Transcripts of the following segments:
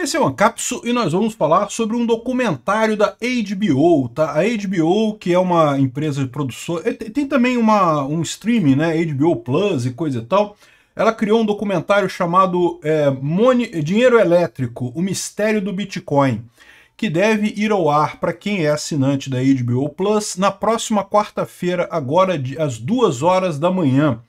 Esse é o Ancapso e nós vamos falar sobre um documentário da HBO, tá? A HBO, que é uma empresa de produção, tem também uma, um streaming, né? HBO Plus e coisa e tal. Ela criou um documentário chamado é, Money, Dinheiro Elétrico, o Mistério do Bitcoin, que deve ir ao ar para quem é assinante da HBO Plus na próxima quarta-feira, agora às duas horas da manhã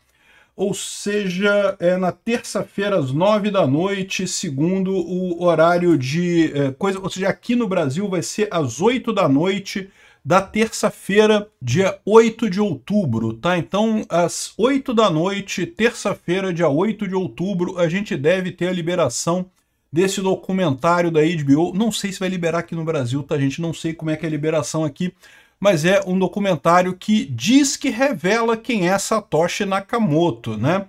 ou seja, é na terça-feira às nove da noite, segundo o horário de é, coisa, ou seja, aqui no Brasil vai ser às oito da noite da terça-feira, dia 8 de outubro, tá? Então, às oito da noite, terça-feira, dia 8 de outubro, a gente deve ter a liberação desse documentário da HBO. Não sei se vai liberar aqui no Brasil, tá, gente? Não sei como é que é a liberação aqui, mas é um documentário que diz que revela quem é Satoshi Nakamoto, né?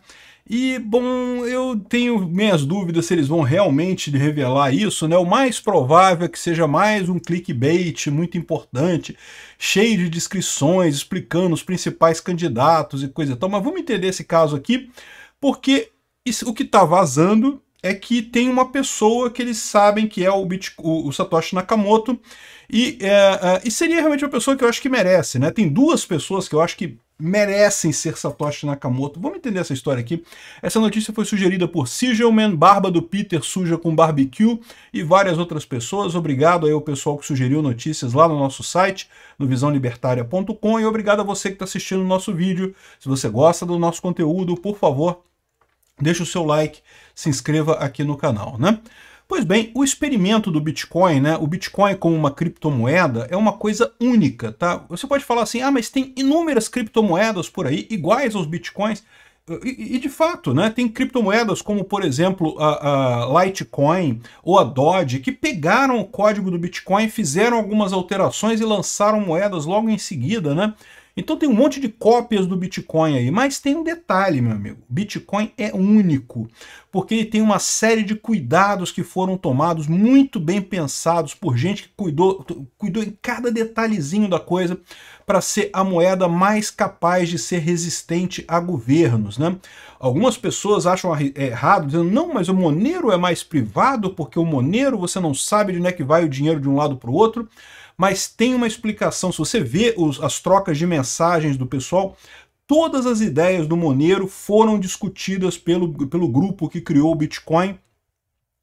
E, bom, eu tenho minhas dúvidas se eles vão realmente revelar isso, né? O mais provável é que seja mais um clickbait muito importante, cheio de descrições, explicando os principais candidatos e coisa e tal. Mas vamos entender esse caso aqui, porque o que está vazando é que tem uma pessoa que eles sabem que é o, o, o Satoshi Nakamoto, e, é, é, e seria realmente uma pessoa que eu acho que merece, né? Tem duas pessoas que eu acho que merecem ser Satoshi Nakamoto. Vamos entender essa história aqui. Essa notícia foi sugerida por Sigelman, Barba do Peter Suja com Barbecue e várias outras pessoas. Obrigado aí ao pessoal que sugeriu notícias lá no nosso site, no visãolibertaria.com e obrigado a você que está assistindo o nosso vídeo. Se você gosta do nosso conteúdo, por favor, deixe o seu like, se inscreva aqui no canal, né? Pois bem, o experimento do Bitcoin, né, o Bitcoin como uma criptomoeda é uma coisa única, tá? Você pode falar assim, ah, mas tem inúmeras criptomoedas por aí iguais aos Bitcoins, e, e, de fato, né, tem criptomoedas como, por exemplo, a, a, Litecoin ou a Doge, que pegaram o código do Bitcoin, fizeram algumas alterações e lançaram moedas logo em seguida, né? Então tem um monte de cópias do Bitcoin aí, mas tem um detalhe, meu amigo. Bitcoin é único, porque ele tem uma série de cuidados que foram tomados, muito bem pensados por gente que cuidou, cuidou em cada detalhezinho da coisa para ser a moeda mais capaz de ser resistente a governos, né? Algumas pessoas acham é, errado, dizendo, não, mas o Monero é mais privado, porque o Monero você não sabe de onde é que vai o dinheiro de um lado para o outro. Mas tem uma explicação, se você vê os, as trocas de mensagens do pessoal, todas as ideias do Monero foram discutidas pelo, pelo grupo que criou o Bitcoin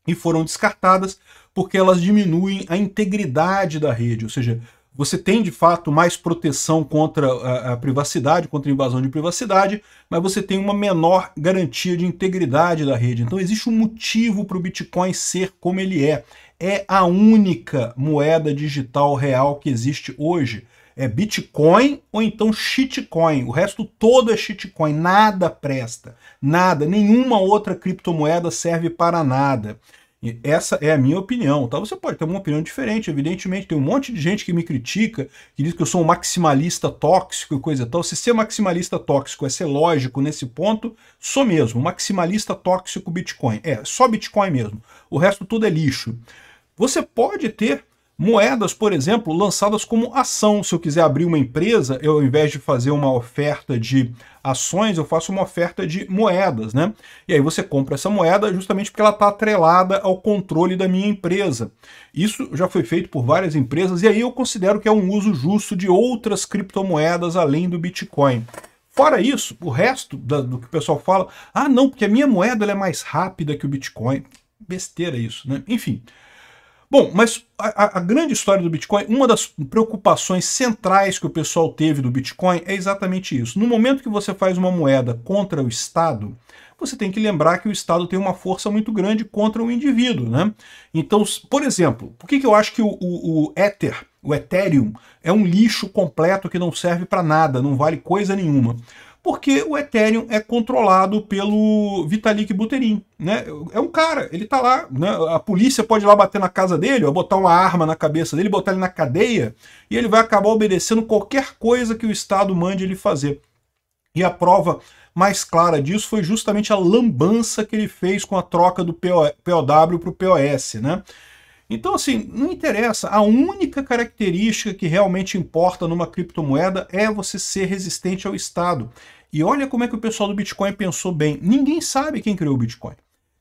e foram descartadas porque elas diminuem a integridade da rede, ou seja, você tem de fato mais proteção contra a, a privacidade, contra a invasão de privacidade, mas você tem uma menor garantia de integridade da rede. Então existe um motivo para o Bitcoin ser como ele é. É a única moeda digital real que existe hoje é Bitcoin ou então shitcoin. O resto todo é shitcoin, nada presta, nada, nenhuma outra criptomoeda serve para nada. E essa é a minha opinião, tá? Você pode ter uma opinião diferente, evidentemente. Tem um monte de gente que me critica, que diz que eu sou um maximalista tóxico e coisa tal. Se ser maximalista tóxico é ser lógico nesse ponto, sou mesmo. Maximalista tóxico Bitcoin. É, só Bitcoin mesmo. O resto tudo é lixo. Você pode ter Moedas, por exemplo, lançadas como ação. Se eu quiser abrir uma empresa, eu, ao invés de fazer uma oferta de ações, eu faço uma oferta de moedas, né? E aí você compra essa moeda justamente porque ela está atrelada ao controle da minha empresa. Isso já foi feito por várias empresas e aí eu considero que é um uso justo de outras criptomoedas além do Bitcoin. Fora isso, o resto da, do que o pessoal fala, ah não, porque a minha moeda é mais rápida que o Bitcoin. Besteira isso, né? Enfim, Bom, mas a, a, grande história do Bitcoin, uma das preocupações centrais que o pessoal teve do Bitcoin é exatamente isso. No momento que você faz uma moeda contra o Estado, você tem que lembrar que o Estado tem uma força muito grande contra o indivíduo, né? Então, por exemplo, por que, que eu acho que o, o, o Ether, o Ethereum, é um lixo completo que não serve para nada, não vale coisa nenhuma? porque o Ethereum é controlado pelo Vitalik Buterin, né? É um cara, ele tá lá, né? A polícia pode ir lá bater na casa dele, ou botar uma arma na cabeça dele, botar ele na cadeia, e ele vai acabar obedecendo qualquer coisa que o Estado mande ele fazer. E a prova mais clara disso foi justamente a lambança que ele fez com a troca do POW para o POS, né? Então, assim, não interessa. A única característica que realmente importa numa criptomoeda é você ser resistente ao Estado. E olha como é que o pessoal do Bitcoin pensou bem. Ninguém sabe quem criou o Bitcoin.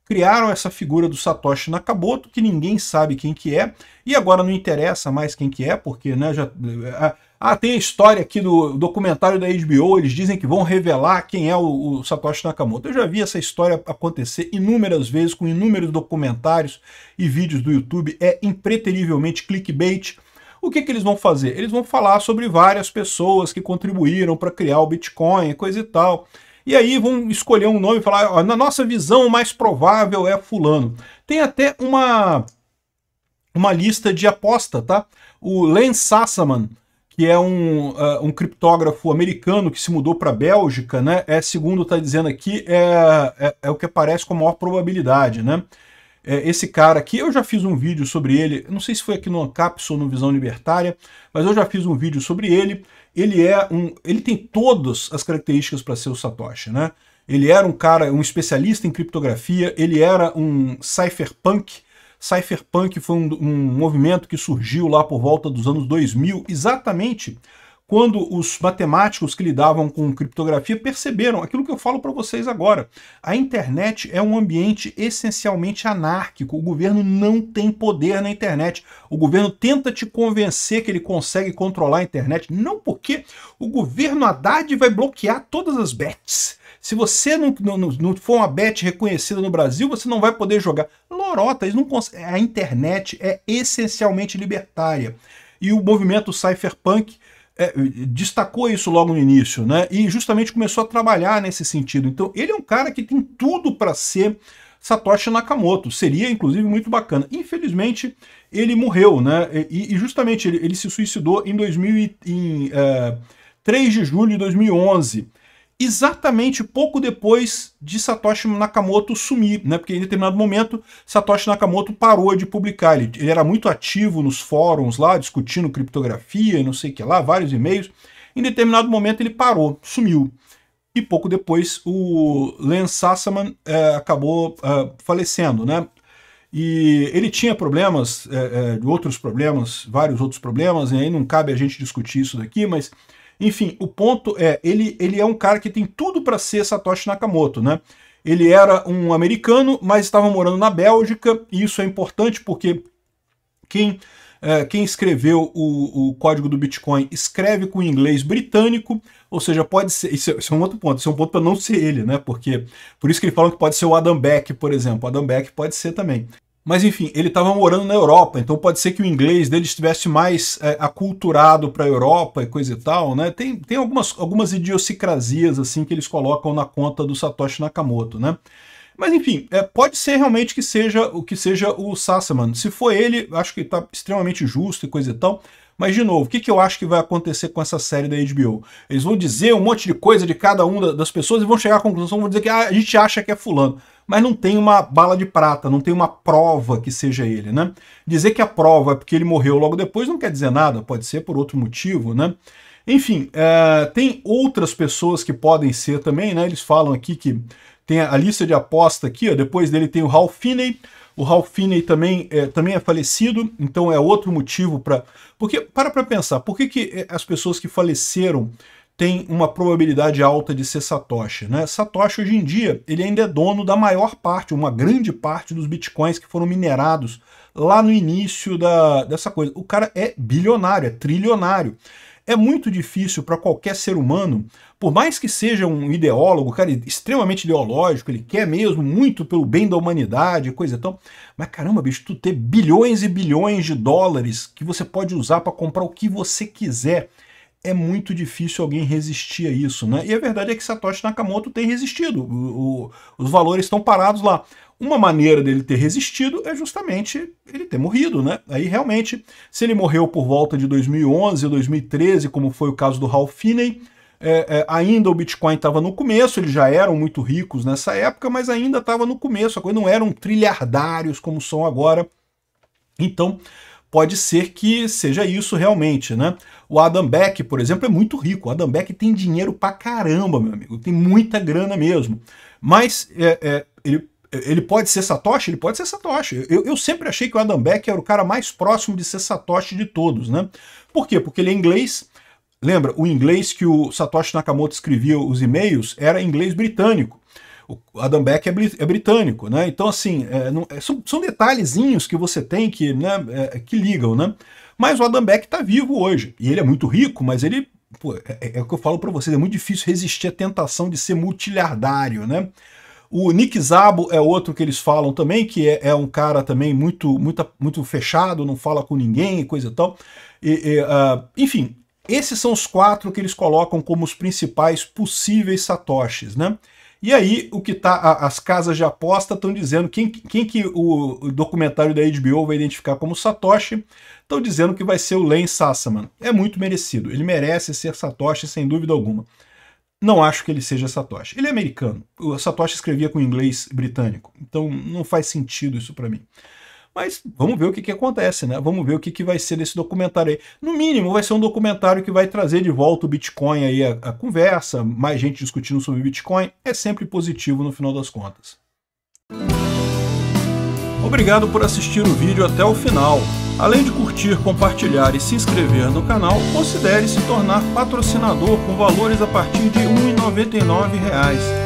Criaram essa figura do Satoshi Nakamoto, que ninguém sabe quem que é, e agora não interessa mais quem que é, porque né, já, é, ah, tem a história aqui do documentário da HBO, eles dizem que vão revelar quem é o, o, Satoshi Nakamoto. Eu já vi essa história acontecer inúmeras vezes, com inúmeros documentários e vídeos do YouTube. É impreterivelmente clickbait o que, que eles vão fazer? Eles vão falar sobre várias pessoas que contribuíram para criar o Bitcoin, coisa e tal. E aí vão escolher um nome e falar, ó, na nossa visão, o mais provável é fulano. Tem até uma, uma lista de aposta, tá? O Len Sassaman, que é um, uh, um criptógrafo americano que se mudou para a Bélgica, né? É, segundo está dizendo aqui, é, é, é, o que aparece com a maior probabilidade, né? É, esse cara aqui, eu já fiz um vídeo sobre ele, não sei se foi aqui no Ancaps ou no Visão Libertária, mas eu já fiz um vídeo sobre ele. Ele é um, ele tem todas as características para ser o Satoshi, né? Ele era um cara, um especialista em criptografia, ele era um cypherpunk, Cypherpunk foi um, um, movimento que surgiu lá por volta dos anos 2000, exatamente quando os matemáticos que lidavam com criptografia perceberam aquilo que eu falo para vocês agora. A internet é um ambiente essencialmente anárquico. O governo não tem poder na internet. O governo tenta te convencer que ele consegue controlar a internet. Não porque o governo Haddad vai bloquear todas as bets. Se você não, não, não for uma bet reconhecida no Brasil, você não vai poder jogar. Lorota, não A internet é essencialmente libertária. E o movimento cypherpunk é, destacou isso logo no início, né? E justamente começou a trabalhar nesse sentido. Então, ele é um cara que tem tudo para ser Satoshi Nakamoto. Seria, inclusive, muito bacana. Infelizmente, ele morreu, né? E, e justamente ele, ele, se suicidou em, 2000 e, em 3 é, de julho de 2011 exatamente pouco depois de Satoshi Nakamoto sumir, né? Porque em determinado momento Satoshi Nakamoto parou de publicar. Ele, ele era muito ativo nos fóruns lá, discutindo criptografia e não sei o que lá, vários e-mails. Em determinado momento ele parou, sumiu. E pouco depois o Len Sassaman é, acabou é, falecendo, né? E ele tinha problemas, é, é, outros problemas, vários outros problemas, e aí não cabe a gente discutir isso daqui, mas enfim, o ponto é, ele, ele é um cara que tem tudo para ser Satoshi Nakamoto, né? Ele era um americano, mas estava morando na Bélgica, e isso é importante porque quem, é, quem escreveu o, o, código do Bitcoin escreve com inglês britânico, ou seja, pode ser. Isso é, isso é um outro ponto, isso é um ponto para não ser ele, né? Porque por isso que ele fala que pode ser o Adam Beck, por exemplo. O Adam Beck pode ser também. Mas enfim, ele estava morando na Europa, então pode ser que o inglês dele estivesse mais é, aculturado para a Europa e coisa e tal, né? Tem, tem algumas, algumas idiosincrasias assim que eles colocam na conta do Satoshi Nakamoto, né? Mas enfim, é, pode ser realmente que seja o que seja o Sassaman. Se for ele, acho que está extremamente justo e coisa e tal. Mas, de novo, o que, que eu acho que vai acontecer com essa série da HBO? Eles vão dizer um monte de coisa de cada uma das pessoas e vão chegar à conclusão, vão dizer que ah, a gente acha que é fulano mas não tem uma bala de prata, não tem uma prova que seja ele, né? Dizer que a prova é porque ele morreu logo depois não quer dizer nada, pode ser por outro motivo, né? Enfim, é, tem outras pessoas que podem ser também, né? Eles falam aqui que tem a lista de aposta aqui, ó, depois dele tem o Ralph Finney, o Ralph Finney também é, também é falecido, então é outro motivo para... Porque, para para pensar, por que, que é, as pessoas que faleceram tem uma probabilidade alta de ser Satoshi. Né? Satoshi, hoje em dia, ele ainda é dono da maior parte, uma grande parte dos bitcoins que foram minerados lá no início da, dessa coisa. O cara é bilionário, é trilionário. É muito difícil para qualquer ser humano, por mais que seja um ideólogo, cara, extremamente ideológico, ele quer mesmo muito pelo bem da humanidade, coisa tal. Mas caramba, bicho, tu ter bilhões e bilhões de dólares que você pode usar para comprar o que você quiser é muito difícil alguém resistir a isso, né? E a verdade é que Satoshi Nakamoto tem resistido. O, o, os valores estão parados lá. Uma maneira dele ter resistido é justamente ele ter morrido, né? Aí realmente, se ele morreu por volta de 2011 2013, como foi o caso do Ralph Finney, é, é, ainda o Bitcoin estava no começo, eles já eram muito ricos nessa época, mas ainda estava no começo, a coisa não eram trilhardários como são agora. Então, pode ser que seja isso realmente, né? O Adam Beck, por exemplo, é muito rico. O Adam Beck tem dinheiro pra caramba, meu amigo. Tem muita grana mesmo. Mas é, é, ele, ele pode ser Satoshi? Ele pode ser Satoshi. Eu, eu sempre achei que o Adam Beck era o cara mais próximo de ser Satoshi de todos, né? Por quê? Porque ele é inglês, Lembra, o inglês que o Satoshi Nakamoto escrevia os e-mails era inglês britânico. O Adam Beck é, é britânico, né? Então, assim, é, não, é, são, são, detalhezinhos que você tem que, né, é, que ligam, né? Mas o Adam Beck está vivo hoje. E ele é muito rico, mas ele. Pô, é, é o que eu falo para vocês, é muito difícil resistir à tentação de ser multilhardário, né? O Nick Zabo é outro que eles falam também, que é, é um cara também muito, muito, muito fechado, não fala com ninguém e coisa e tal. E, e, uh, enfim, esses são os quatro que eles colocam como os principais possíveis satoshis, né? E aí, o que tá. A, as casas de aposta estão dizendo quem, quem que o, o documentário da HBO vai identificar como Satoshi. Estão dizendo que vai ser o Len Sassaman. É muito merecido. Ele merece ser Satoshi, sem dúvida alguma. Não acho que ele seja Satoshi. Ele é americano. O Satoshi escrevia com inglês britânico. Então não faz sentido isso para mim. Mas vamos ver o que, que acontece, né? Vamos ver o que, que vai ser desse documentário aí. No mínimo, vai ser um documentário que vai trazer de volta o Bitcoin aí, a, a conversa, mais gente discutindo sobre Bitcoin. É sempre positivo no final das contas. Obrigado por assistir o vídeo até o final. Além de curtir, compartilhar e se inscrever no canal, considere se tornar patrocinador com valores a partir de R$ 1,99